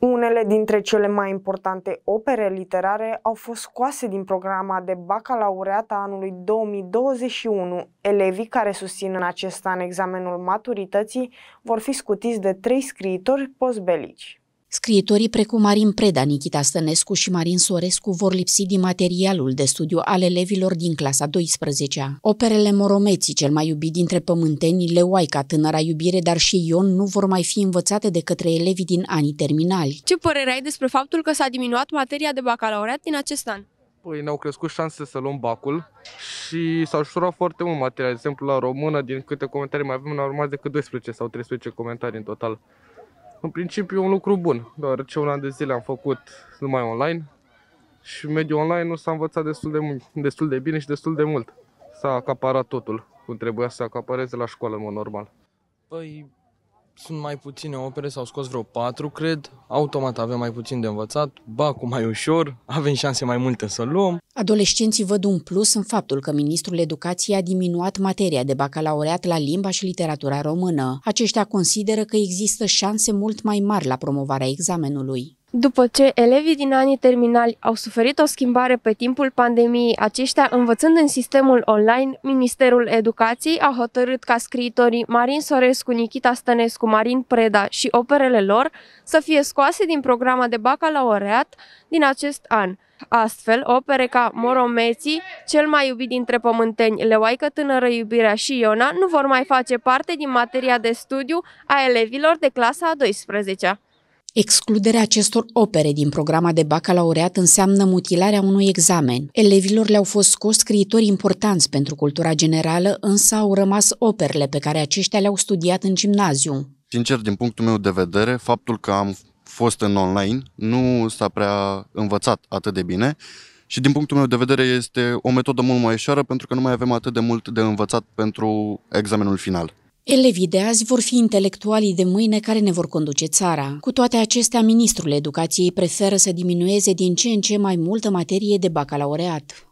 Unele dintre cele mai importante opere literare au fost scoase din programa de bacalaureat a anului 2021. Elevii care susțin în acest an examenul maturității vor fi scutiți de trei scriitori postbelici. Scriitorii precum Marin Preda, Nichita Stănescu și Marin Sorescu vor lipsi din materialul de studiu al elevilor din clasa 12-a. Operele Moromeții, cel mai iubit dintre pământeni, Leoaica, tânăra iubire, dar și Ion nu vor mai fi învățate de către elevii din anii terminali. Ce părere ai despre faptul că s-a diminuat materia de bacalaureat din acest an? Păi ne-au crescut șansele să luăm bacul și s-a ușurat foarte mult materia. De exemplu, la română, din câte comentarii mai avem, ne au rămas decât 12 sau 13 comentarii în total. În principiu e un lucru bun, deoarece un an de zile am făcut numai online și mediul online nu s-a învățat destul de, destul de bine și destul de mult. S-a acaparat totul, cum trebuia să se acapareze la școală în mod normal. Păi, sunt mai puține opere, s-au scos vreo patru, cred. Automat avem mai puțin de învățat, ba cu mai ușor, avem șanse mai multe să luăm. Adolescenții văd un plus în faptul că Ministrul Educației a diminuat materia de bacalaureat la limba și literatura română. Aceștia consideră că există șanse mult mai mari la promovarea examenului. După ce elevii din anii terminali au suferit o schimbare pe timpul pandemiei, aceștia învățând în sistemul online, Ministerul Educației a hotărât ca scriitorii Marin Sorescu, Nichita Stănescu, Marin Preda și operele lor să fie scoase din programa de bacalaureat din acest an. Astfel, opere ca Moromeții, Cel mai iubit dintre pământeni, Leoaică tânără iubirea și Iona nu vor mai face parte din materia de studiu a elevilor de clasa a 12-a. Excluderea acestor opere din programa de bacalaureat înseamnă mutilarea unui examen. Elevilor le-au fost scos scriitori importanți pentru cultura generală, însă au rămas operele pe care aceștia le-au studiat în gimnaziu. Sincer, din punctul meu de vedere, faptul că am fost în online nu s-a prea învățat atât de bine și din punctul meu de vedere este o metodă mult mai ușoară pentru că nu mai avem atât de mult de învățat pentru examenul final. Elevii de azi vor fi intelectualii de mâine care ne vor conduce țara. Cu toate acestea, ministrul educației preferă să diminueze din ce în ce mai multă materie de bacalaureat.